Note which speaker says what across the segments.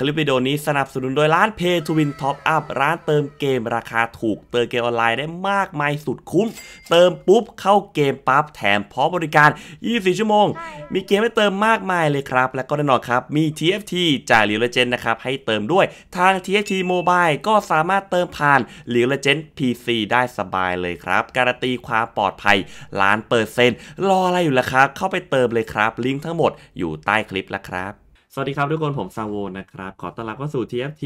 Speaker 1: คลิปวิดีโอนี้สนับสนุนโดยร้าน Pay to Win Top Up ร้านเติมเกมราคาถูกเติมเกมออนไลน์ได้มากมายสุดคุ้ม เติมปุ๊บเข้าเกมปั๊บแถมพร้อมบริการ 24 ชั่วโมง มีเกมให้เติมมากมายเลยครับ และก็แน่นอนครับมี TFT จากหลิวเลเจนนะครับให้เติมด้วยทาง TFT Mobile ก็สามารถเติมผ่านหลิวเลเจน PC ได้สบายเลยครับ การันตีความปลอดภัยล้านเปอร์เซ็นต์รออะไรอยู่ล่ะครับ เข้าไปเติมเลยครับลิงก์ทั้งหมดอยู่ใต้คลิปแล้วครับสวัสดีครับทุกคนผมซาโวนะครับ ขอต้อนรับเข้าสู่ TFT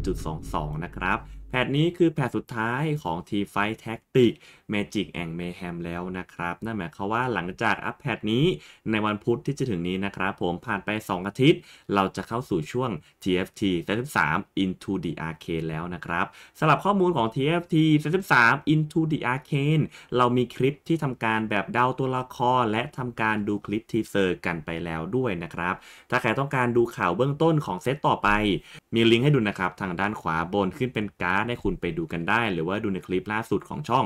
Speaker 1: 2 84.22 นะครับ แพทนี้คือแพทสุดท้ายของ T5 Tactic Magic and Mayhem แล้วนะครับนั่นหมายความว่าหลังจากอัปเดตนี้ ในวันพุธที่จะถึงนี้นะครับ ผมผ่านไป 2 อาทิตย์ เราจะเข้าสู่ช่วง TFT 33 Into the Arcane แล้วนะครับสำหรับข้อมูลของ TFT 33 Into the Arcane เรามีคลิปที่ทำการแบบเดาตัวละครและทำการดูคลิปทีเซอร์กันไปแล้วด้วยนะครับ ถ้าใครต้องการดูข่าวเบื้องต้นของเซตต่อไป มีลิงก์ให้ดูนะครับทางด้านขวาบนขึ้นเป็นการ์ดให้คุณไปดูกันได้ หรือว่าดูในคลิปล่าสุดของช่อง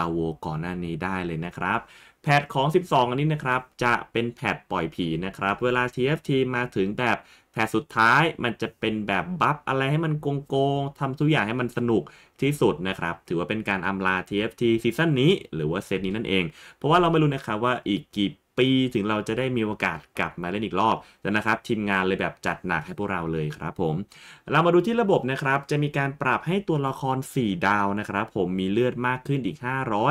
Speaker 1: าโวก่อนหน้านี้ได้เลยนะครับแพดของ 12 อันนี้นะครับจะเป็นแพดปล่อยผีนะครับเวลา TFT มาถึงแบบแพดสุดท้าย มันจะเป็นแบบบัฟอะไรให้มันโกงๆทำทุกอย่างให้มันสนุกที่สุดนะครับถือว่าเป็นการอำลา TFT ซีซั่นนี้หรือว่าเซตนี้นั่นเองเพราะว่าเราไม่รู้นะครับว่าอีกกี่ีถึงเราจะได้มีโอกาสกลับมาเล่นอีกรอบนะครับทีมงานเลยแบบจัดหนักให้พวกเราเลยครับผมเรามาดูที่ระบบนะครับ จะมีการปรับให้ตัวละคร 4 ดาวนะครับ ผมมีเลือดมากขึ้นอีก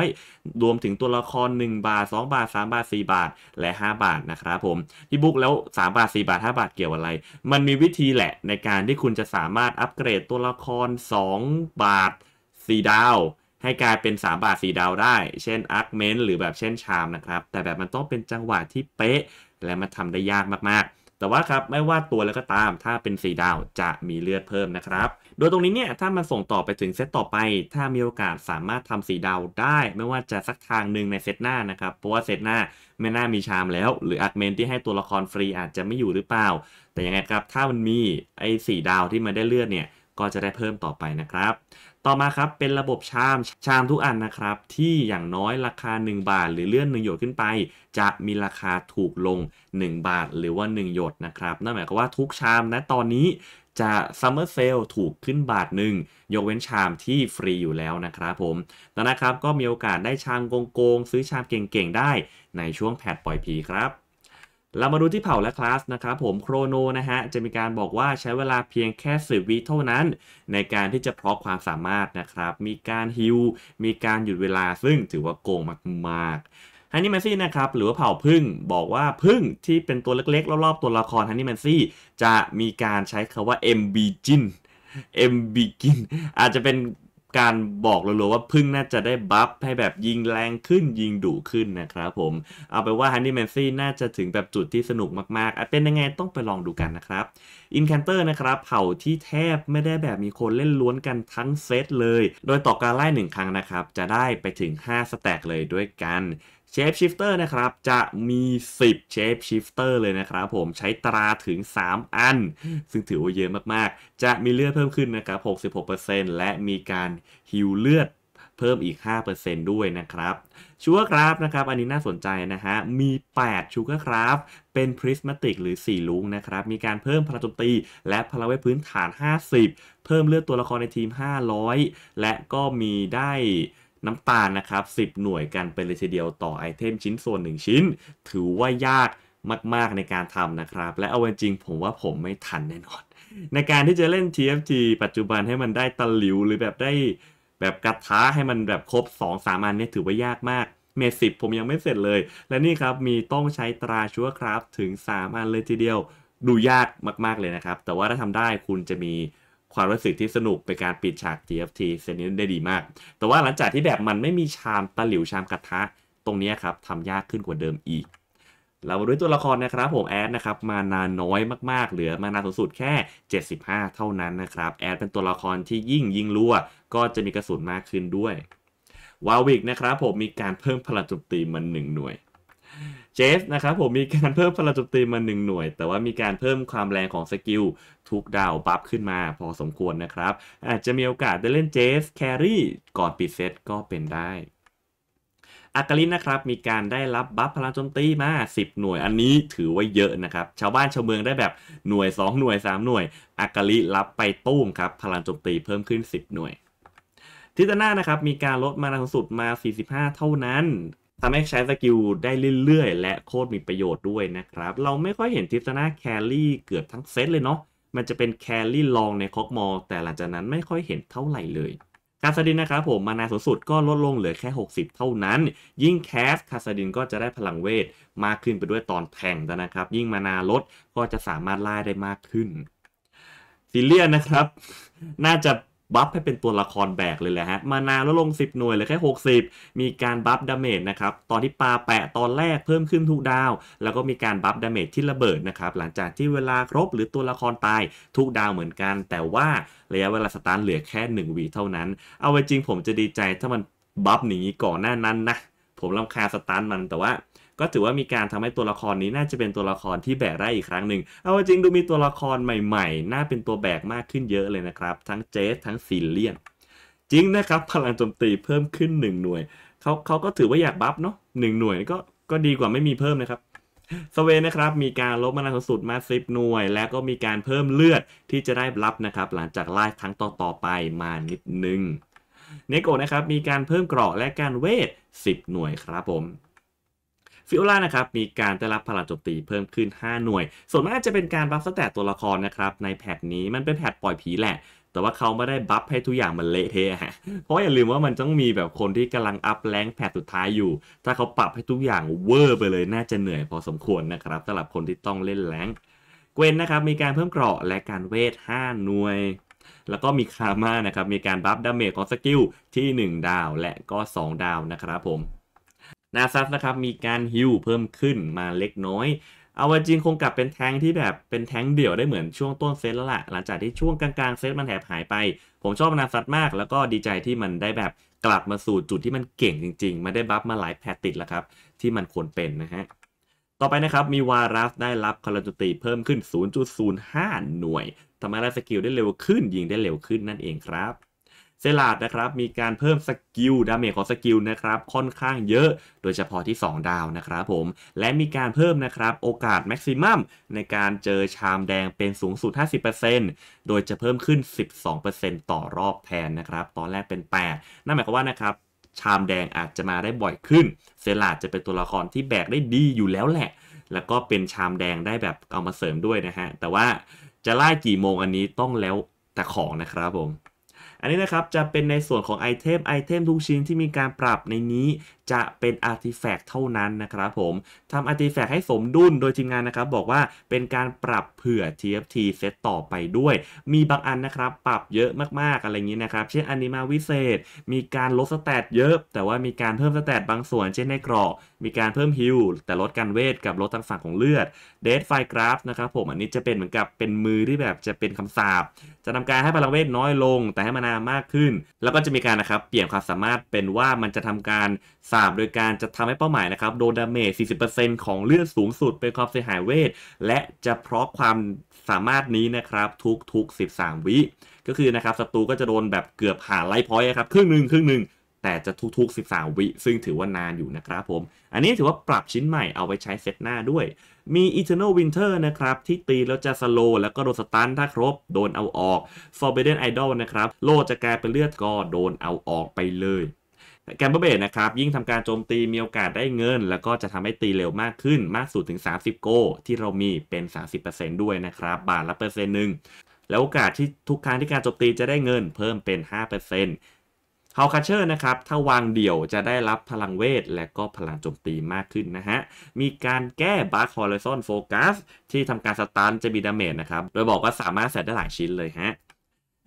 Speaker 1: 500 รวมถึงตัวละคร 1 บาท 2 บาท 3 บาท 4 บาท และ 5 บาทนะครับผมพี่บุ๊กแล้ว 3 บาท 4 บาท 5 บาทเกี่ยวอะไร มันมีวิธีแหละในการที่คุณจะสามารถอัปเกรดตัวละคร 2 บาท 4 ดาวให้กลายเป็น 3 บาท4ดาวได้ เช่นอาร์คเมนต์หรือแบบเช่นชามนะครับ แต่แบบมันต้องเป็นจังหวะที่เป๊ะและมันทำได้ยากมากๆ แต่ว่าครับไม่ว่าตัวแล้วก็ตามถ้าเป็น 4 ดาวจะมีเลือดเพิ่มนะครับ โดยตรงนี้เนี่ยถ้ามันส่งต่อไปถึงเซตต่อไป ถ้ามีโอกาสสามารถทำสีดาวได้ ไม่ว่าจะสักทางหนึ่งในเซตหน้านะครับเพราะว่าเซตหน้าไม่น่ามีชามแล้ว หรืออาร์คเมนต์ที่ให้ตัวละครฟรีอาจจะไม่อยู่หรือเปล่าแต่ยังไงครับถ้ามันมีไอ้สดาวที่มันได้เลือดเนี่ยก็จะได้เพิ่มต่อไปนะครับต่อมาครับเป็นระบบชามชามทุกอันนะครับที่อย่างน้อยราคา 1 บาทหรือเลื่อน 1 หยดขึ้นไปจะมีราคาถูกลง 1 บาทหรือว่า1หยดนะครับนั่นหมายความว่าทุกชามนะตอนนี้จะซัมเมอร์เซลถูกขึ้นบาทหนึ่งยกเว้นชามที่ฟรีอยู่แล้วนะครับผมแล้วนะครับก็มีโอกาสได้ชามโกงๆซื้อชามเก่งๆ ได้ในช่วงแพดปล่อยผีครับเรามาดูที่เผ่าและคลาสนะครับผมโครโนนะฮะ จะมีการบอกว่าใช้เวลาเพียงแค่สิบวิเท่านั้น ในการที่จะพาะอกความสามารถนะครับ มีการฮิวมีการหยุดเวลาซึ่งถือว่าโกงมากๆฮันนี่แมนซี่นะครับหรือว่าเผ่าพึ่งบอกว่าพึ่งที่เป็นตัวเล็ก ๆ รอบ ๆ ตัวละครฮันนี่แมนซี่จะมีการใช้คาว่า MB จิน MB g ินอาจจะเป็นการบอกรัวๆว่าพึ่งน่าจะได้บัฟให้แบบยิงแรงขึ้นยิงดุขึ้นนะครับผม เอาไปว่าฮันนี่แมนซี่น่าจะถึงแบบจุดที่สนุกมากๆอาจเป็นยังไงต้องไปลองดูกันนะครับอินแคนเตอร์นะครับเผ่าที่แทบไม่ได้แบบมีคนเล่นล้วนกันทั้งเซตเลย โดยต่อการไล่หนึ่งครั้งนะครับ จะได้ไปถึง 5 สแต็กเลยด้วยกันเชฟชิฟเตอร์นะครับ จะมี 10เชฟชิฟเตอร์เลยนะครับ ผมใช้ตราถึง 3 อัน ซึ่งถือว่าเยอะมากๆ จะมีเลือดเพิ่มขึ้นนะครับ 66%และมีการฮิวเลือด เพิ่มอีก 5%ด้วยนะครับชูเกอร์กราฟนะครับอันนี้น่าสนใจนะฮะ มี 8 ชูเกอร์กราฟเป็นพริสมาติกหรือ4 ลุงนะครับ มีการเพิ่มพลังโจมตี และพลังเวทพื้นฐาน 50 เพิ่มเลือดตัวละครในทีม 500 และก็มีได้น้ำตาลนะครับ 10 หน่วยกันไปเลยทีเดียวต่อไอเทมชิ้นส่วน 1 ชิ้น ถือว่ายากมากๆในการทำนะครับ และเอาจริงผมว่าผมไม่ทันแน่นอน ในการที่จะเล่น TFT ปัจจุบันให้มันได้ตะหลิวหรือแบบได้ แบบกระทะให้มันแบบครบ 2 3 อันนี่ถือว่ายากมาก เมสิบผมยังไม่เสร็จเลย และนี่ครับมีต้องใช้ตราชั่วครับถึง3อันเลยทีเดียวดูยากมากๆเลยนะครับแต่ว่าถ้าทำได้คุณจะมีความรู้สึกที่สนุกเป็นการปิดฉาก TFT เซนนี้ได้ดีมาก แต่ว่าหลังจากที่แบบมันไม่มีชามตะหลิวชามกระทะตรงนี้ครับทำยากขึ้นกว่าเดิมอีก เรามาด้วยตัวละครนะครับผมแอดนะครับมานานน้อยมาก ๆเหลือมานาสูงสุดแค่ 75 เท่านั้นนะครับแอดเป็นตัวละครที่ยิ่งยิงรัว ก็จะมีกระสุนมากขึ้นด้วยวาวิกนะครับผมมีการเพิ่มพลังโจมตีมันหนึ่งหน่วยเจสนะครับผมมีการเพิ่มพลังโจมตีมาหนึ่งหน่วย แต่ว่ามีการเพิ่มความแรงของสกิลทุกดาวบัฟขึ้นมา พอสมควรนะครับ อาจจะมีโอกาสได้เล่นเจสแครี่ก่อนปิดเซตก็เป็นได้อากาลินนะครับมีการได้รับบัฟพลังโจมตีมา10 หน่วยอันนี้ถือว่าเยอะนะครับ ชาวบ้านชาวเมืองได้แบบหน่วย2หน่วย3 หน่วยอากาลิรับไปตู้มครับพลังโจมตีเพิ่มขึ้น 10 หน่วย ทิตาน่านะครับมีการลดมาาสูงสุดมา 45 เท่านั้นทำให้ใช้สกิลได้เรื่อยๆ และโคตรมีประโยชน์ด้วยนะครับ เราไม่ค่อยเห็นทิฟนาแคลรี่ เกือบทั้งเซตเลยเนาะ มันจะเป็นแคลรี่ลองในคอกมอลแต่หลังจากนั้นไม่ค่อยเห็นเท่าไหร่เลย คาสดินนะครับผม มานาสูงสุดก็ลดลงเหลือแค่ 60 เท่านั้น ยิ่งแคสคาสดินก็จะได้พลังเวทมากขึ้นไปด้วยตอนแทงนะครับ ยิ่งมานาลดก็จะสามารถไล่ได้มากขึ้นซิเลียนนะครับ น่าจะบัฟให้เป็นตัวละครแบกเลยแหละฮะ มานาแล้วลง 10 หน่วยเลยแค่ 60 มีการบัฟดาเมจนะครับ ตอนที่ปาแปะตอนแรกเพิ่มขึ้นทุกดาว แล้วก็มีการบัฟดาเมจที่ระเบิดนะครับ หลังจากที่เวลาครบหรือตัวละครตายทุกดาวเหมือนกัน แต่ว่า ระยะเวลาสตาร์เหลือแค่ 1วีเท่านั้น เอาไว้จริงผมจะดีใจถ้ามันบัฟหนีก่อนหน้านั้นนะผมลำคาสตาร์มันแต่ว่าก็ถือว่ามีการทำให้ตัวละครนี้น่าจะเป็นตัวละครที่แบกได้อีกครั้งหนึ่งเอาจริงดูมีตัวละครใหม่ๆ น่าเป็นตัวแบกมากขึ้นเยอะเลยนะครับ ทั้งเจสทั้งซิลเลียน จริงนะครับ พลังโจมตีเพิ่มขึ้น 1 หน่วยเขาเขาก็ถือว่าอยากบัฟเนาะหนึ่งหน่วยก็ก็ดีกว่าไม่มีเพิ่มนะครับ สเวนนะครับ มีการลบมานาสุดมาสิบหน่วย แล้วก็มีการเพิ่มเลือดที่จะได้รับนะครับหลังจากไล่ครั้งต่อต่อไปมานิดนึงเนโกะนะครับมีการเพิ่มเกราะและการเวท10 หน่วยครับผมฟิโอลานะครับมีการได้รับพลังโจมตีเพิ่มขึ้น 5 หน่วย ส่วนมากจะเป็นการบัฟสแต่ตัวละครนะครับในแพทนี้มันเป็นแพทปล่อยผีแหละ แต่ว่าเขาไม่ได้บัฟให้ทุกอย่างมันเละเทะฮะเพราะอย่าลืมว่ามันต้องมีแบบคนที่กำลังอัพแรงแพทสุดท้ายอยู่ ถ้าเขาปรับให้ทุกอย่างเวอร์ไปเลยน่าจะเหนื่อยพอสมควรนะครับสำหรับคนที่ต้องเล่นแรงเกวนนะครับมีการเพิ่มเกราะและการเวท 5 หน่วย แล้วก็มีคาม่านะครับมีการบัฟดาเมจของสกิลที่ 1 ดาวและก็ 2 ดาวนะครับผมนาซัสนะครับ มีการฮิวเพิ่มขึ้นมาเล็กน้อย เอาวจริงคงกลับเป็นแทงที่แบบเป็นแทงเดี่ยวได้เหมือนช่วงต้นเซตแล้วละ่ะ หลังจากที่ช่วงกลางๆเซตมันแถบหายไป ผมชอบนาซัตมาก แล้วก็ดีใจที่มันได้แบบกลับมาสู่จุดที่มันเก่งจริงๆไม่ได้บัฟมาหลายแพทติดแล้วครับ ที่มันควรเป็นนะฮะ ต่อไปนะครับมีวารัสได้รับคาราจุตีเพิ่มขึ้น 0.05 หน่วยทำให้ไลสกิลได้เร็วขึ้นยิงได้เร็วขึ้นนั่นเองครับเซลาดนะครับมีการเพิ่มสกิลดาเมจของสกิลนะครับค่อนข้างเยอะโดยเฉพาะที่ 2 ดาวนะครับผม และมีการเพิ่มนะครับโอกาสแม็กซิมัม ในการเจอชามแดงเป็นสูงสุด 50%โดยจะเพิ่มขึ้น 12%ต่อรอบแทนนะครับ ตอนแรกเป็น 8 นั่นหมายความว่านะครับชามแดงอาจจะมาได้บ่อยขึ้น เซลาดจะเป็นตัวละครที่แบกได้ดีอยู่แล้วแหละ แล้วก็เป็นชามแดงได้แบบเอามาเสริมด้วยนะฮะแต่ว่าจะไล่กี่โมงอันนี้ต้องแล้วแต่ของนะครับผมอันนี้นะครับ จะเป็นในส่วนของไอเทม ไอเทมทุกชิ้นที่มีการปรับในนี้จะเป็นอาร์ติแฟกต์เท่านั้นนะครับผม ทำอาร์ติแฟกต์ให้สมดุล โดยทีมงานนะครับบอกว่าเป็นการปรับเผื่อ TFT เซตต่อไปด้วย มีบางอันนะครับ ปรับเยอะมากๆอะไรอย่างนี้นะครับ เช่นอนิมาวิเศษ มีการลดสแตตเยอะ แต่ว่ามีการเพิ่มสแตตบางส่วน เช่นในกรอบมีการเพิ่มฮิลแต่ลดการเวทกับลดทางฝั่งของเลือดเดสไฟกราฟนะครับผม อันนี้จะเป็นเหมือนกับเป็นมือที่แบบจะเป็นคำสาบจะทำการให้พลังเวทน้อยลง แต่ให้มานามากขึ้น แล้วก็จะมีการนะครับเปลี่ยนความสามารถเป็นว่ามันจะทำการสราบโดยการจะทำให้เป้าหมายนะครับโดนดาเมจ 40%ของเลือดสูงสุดเป็นความเสียหายเวท และจะเพราะความสามารถนี้นะครับทุกทุก13 วิ ก็คือนะครับศัตรูก็จะโดนแบบเกือบหาไลท์พอยต์ครับครึ่งหนึ่งครึ่งหนึ่งแต่จะทุกๆ 13 วิ ซึ่งถือว่านานอยู่นะครับผม อันนี้ถือว่าปรับชิ้นใหม่เอาไว้ใช้เซตหน้าด้วย มี Eternal Winter นะครับที่ตีแล้วจะสโล แล้วก็โดนสตันถ้าครบโดนเอาออก Forbidden Idol นะครับโลจะกลายเป็นเลือดก็โดนเอาออกไปเลยแกมเบอร์เบดนะครับยิ่งทำการโจมตีมีโอกาสได้เงินแล้วก็จะทำให้ตีเร็วมากขึ้น มากสุดถึง 30 โกที่เรามีเป็น 30%ด้วยนะครับบาทละเปอร์เซ็นต์หนึ่งแล้วโอกาสที่ทุกครั้งที่การโจมตีจะได้เงินเพิ่มเป็น5%เฮาคาเชอร์นะครับถ้าวางเดี่ยวจะได้รับพลังเวทและก็พลังโจมตีมากขึ้นนะฮะ มีการแก้บาร์คอร์เรซอนโฟกัสที่ทำการสตาร์จะมีดาเมจนะครับโดยบอกว่าสามารถใส่ได้หลายชิ้นเลยฮะ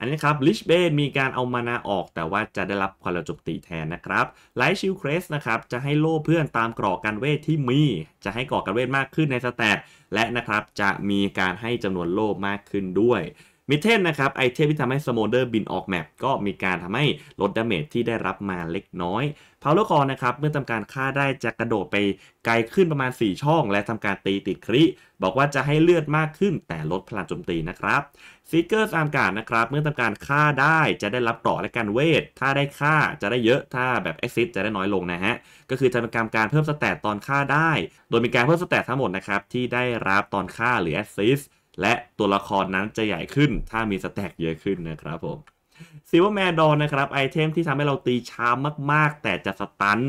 Speaker 1: อันนี้ครับลิชเบนมีการเอามานาออกแต่ว่าจะได้รับความระจบตีแทนนะครับไลท์ชิลเครสนะครับ จะให้โล่เพื่อนตามกรอกการเวทที่มี จะให้กรอการเวทมากขึ้นในสแตทและนะครับ จะมีการให้จำนวนโล่มากขึ้นด้วยมิเทนนะครับไอเทมที่ทำให้สโมเดอร์บินออกแมปก็มีการทำให้ลดดาเมจที่ได้รับมาเล็กน้อยพาวเวอร์คอนะครับเมื่อทำการฆ่าได้จะกระโดดไปไกลขึ้นประมาณ 4 ช่องและทำการตีติดคริบอกว่าจะให้เลือดมากขึ้นแต่ลดพลังโจมตีนะครับซิกเกอร์สามการนะครับเมื่อทำการฆ่าได้จะได้รับต่อและการเวท ถ้าได้ฆ่าจะได้เยอะถ้าแบบเอ็กซิสจะได้น้อยลงนะฮะก็คือทำการการเพิ่มสแตตตอนฆ่าได้ โดยมีการเพิ่มสแตตทั้งหมดนะครับที่ได้รับตอนฆ่าหรือเอ็กซิสและตัวละครนั้นจะใหญ่ขึ้น ถ้ามีสแต็กเยอะขึ้นนะครับผมซิวแมดอนนะครับ ไอเทมที่ทำให้เราตีช้ามากๆ แต่จะสตัน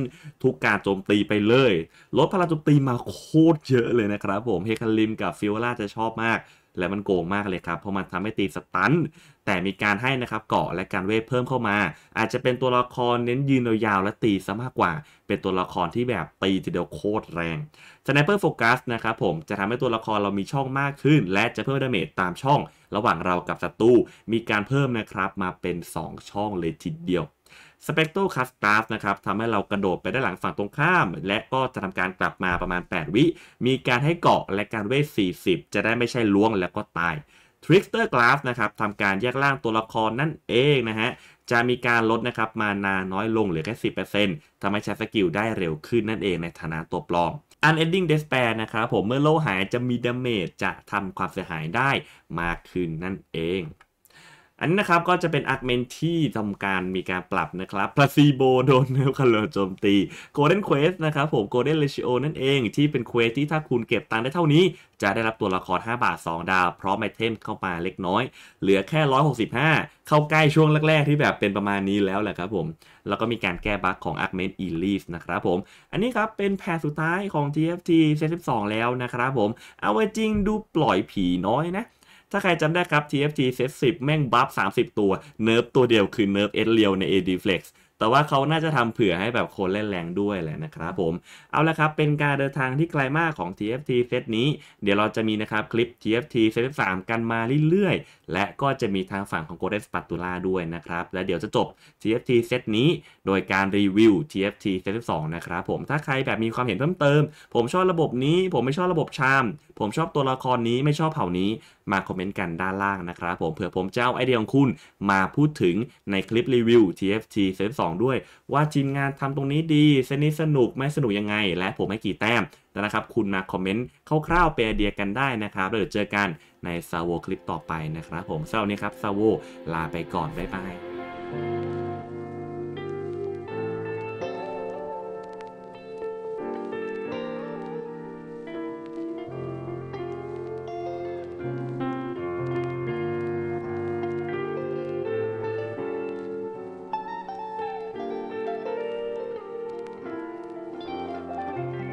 Speaker 1: ทุกการโจมตีไปเลย ลดพลังโจมตีมาโคตรเยอะเลยนะครับผมเฮคันลิมกับฟิวล่าจะชอบมาก และมันโกงมากเลยครับ เพราะมันทำให้ตีสตันแต่มีการให้นะครับเกาะและการเวทเพิ่มเข้ามา อาจจะเป็นตัวละครเน้นยืนยาวและตีซะมากกว่า เป็นตัวละครที่แบบตีทีเดียวโคตรแรงสไนเปอร์โฟกัสนะครับผมจะทำให้ตัวละครเรามีช่องมากขึ้น และจะเพิ่มดาเมจตามช่องระหว่างเรากับศัตรูมีการเพิ่มนะครับมาเป็น 2 ช่องเลยทีเดียวสเปกโตคัสตาฟนะครับทำให้เรากระโดดไปได้หลังฝั่งตรงข้าม และก็จะทำการกลับมาประมาณ8วิมีการให้เกาะและการเวท40 จะได้ไม่ใช่ล้วงแล้วก็ตายทริกสเตอร์กราฟนะครับทำการแยกล่างตัวละครนั่นเองนะฮะจะมีการลดนะครับมานาน้อยลงเหลือแค่สิบเเปอร์ซ็นต์ทำให้ใช้สกิลได้เร็วขึ้นนั่นเองในฐานะตัวปลอม Unending Despair นะครับผมเมื่อโลหายจะมีดาเมจจะทำความเสียหายได้มากขึ้นนั่นเองอันนี้นะครับก็จะเป็นอาร์เมนที่ทำการมีการปรับนะครับพลาซีโบโดนเนลคาร์โลโจมตีโกลเด้นเควสนะครับผมโกลเด้นเลชิโอนั่นเองที่เป็นเควสที่ถ้าคุณเก็บตังได้เท่านี้ จะได้รับตัวละคร 5 บาท 2 ดาว พร้อมไอเทมเข้ามาเล็กน้อยเหลือแค่ 165 เข้าใกล้ช่วงแรกๆ ที่แบบเป็นประมาณนี้แล้วแหละครับผม แล้วก็มีการแก้บั๊กของอาร์เมนอีลีฟนะครับผมอันนี้ครับเป็นแพทสุดท้ายของ TFT เอ2แล้วนะครับผมเอาไว้จริงดูปล่อยผีน้อยนะถ้าใครจำได้ครับ t f t เซต10 แม่งบัฟ30 ตัว เนิร์ฟตัวเดียวคือเนิร์ฟเอสเลียวใน AD Flex แต่ว่าเขาน่าจะทำเผื่อให้แบบคนเล่นแรงด้วยแหละนะครับผมเอาละครับ เป็นการเดินทางที่ไกลมากของ TFT เซตนี้เดี๋ยวเราจะมีนะครับ คลิป TFT เซตสามกันมาเรื่อยๆและก็จะมีทางฝั่งของ Golden Spatula ด้วยนะครับ และเดี๋ยวจะจบ TFT เซตนี้ โดยการรีวิว TFT เซตสองนะครับผมถ้าใครแบบมีความเห็นเพิ่มเติม ผมชอบระบบนี้ผมไม่ชอบระบบชาม ผมชอบตัวละครนี้ไม่ชอบเผ่านี้ มาคอมเมนต์กันด้านล่างนะครับผมเผื่อผมจะเอาไอเดียของคุณมาพูดถึงในคลิปรีวิว TFT เซตส2ด้วยว่าทีมงานทำตรงนี้ดีเซนนี้สนุกไม่สนุกยังไง และผมให้กี่แต้มนะครับคุณมาคอมเมนต์คร่าวๆเปรีเดียกันได้นะครับแล้วเดี๋ยวเจอกันในซาวโวคลิปต่อไปนะครับผมสซหับนี้ครับ ซาวโวลาไปก่อน บ๊ายบาย